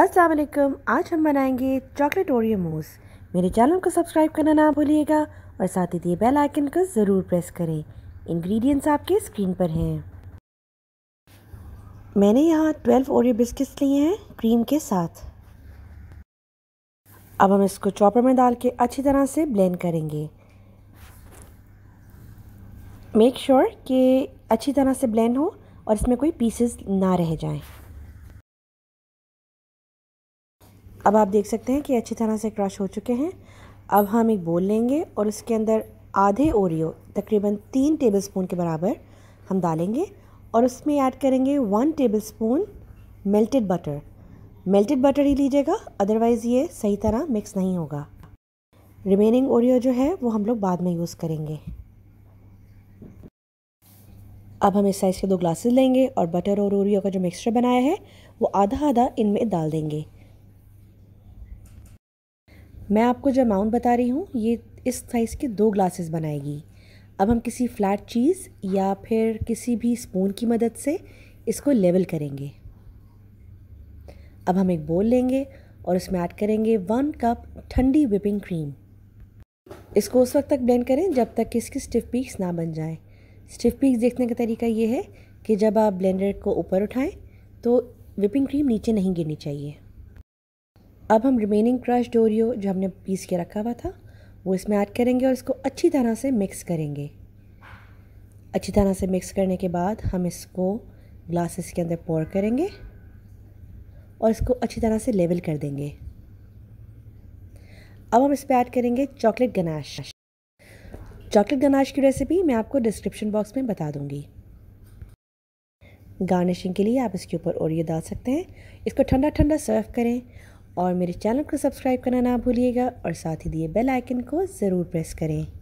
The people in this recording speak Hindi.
असलम आज हम बनाएंगे चॉकलेट ओरियो मूस मेरे चैनल को सब्सक्राइब करना ना भूलिएगा और साथ ही दिए बेल आइकन को ज़रूर प्रेस करें इंग्रेडिएंट्स आपके स्क्रीन पर हैं मैंने यहाँ 12 ओरियो बिस्किट्स लिए हैं क्रीम के साथ अब हम इसको चॉपर में डाल के अच्छी तरह से ब्लेंड करेंगे मेक श्योर sure कि अच्छी तरह से ब्लेंड हो और इसमें कोई पीसेस ना रह जाएँ अब आप देख सकते हैं कि अच्छी तरह से क्रश हो चुके हैं अब हम एक बोल लेंगे और इसके अंदर आधे ओरियो तकरीबन तीन टेबल स्पून के बराबर हम डालेंगे और उसमें ऐड करेंगे one tablespoon melted butter melted butter ही लीजिएगा अदरवाइज़ ये सही तरह मिक्स नहीं होगा रिमेनिंग ओरियो जो है वो हम लोग बाद में यूज़ करेंगे अब हम इस साइज़ के दो ग्लासेस लेंगे और बटर और ओरियो का जो मिक्सचर बनाया है वो आधा आधा इनमें डाल देंगे मैं आपको जो अमाउंट बता रही हूँ ये इस साइज़ के दो ग्लासेस बनाएगी अब हम किसी फ्लैट चीज़ या फिर किसी भी स्पून की मदद से इसको लेवल करेंगे अब हम एक बोल लेंगे और इसमें ऐड करेंगे वन कप ठंडी विपिंग क्रीम इसको उस वक्त तक ब्लेंड करें जब तक कि इसकी स्टिफ पीक्स ना बन जाए स्टिफ पीक्स देखने का तरीका ये है कि जब आप ब्लेंडर को ऊपर उठाएं तो विपिंग क्रीम नीचे नहीं गिरनी चाहिए अब हम रिमेनिंग क्रश डोरियो जो हमने पीस के रखा हुआ था वो इसमें ऐड करेंगे और इसको अच्छी तरह से मिक्स करेंगे अच्छी तरह से मिक्स करने के बाद हम इसको ग्लासेस के अंदर पोर करेंगे और इसको अच्छी तरह से लेवल कर देंगे अब हम इस पर ऐड करेंगे चॉकलेट गनाश चॉकलेट गनाश की रेसिपी मैं आपको डिस्क्रिप्शन बॉक्स में बता दूंगी गार्निशिंग के लिए आप इसके ऊपर ओरियो डाल सकते हैं इसको ठंडा ठंडा सर्व करें और मेरे चैनल को सब्सक्राइब करना ना भूलिएगा और साथ ही दिए बेल आइकन को ज़रूर प्रेस करें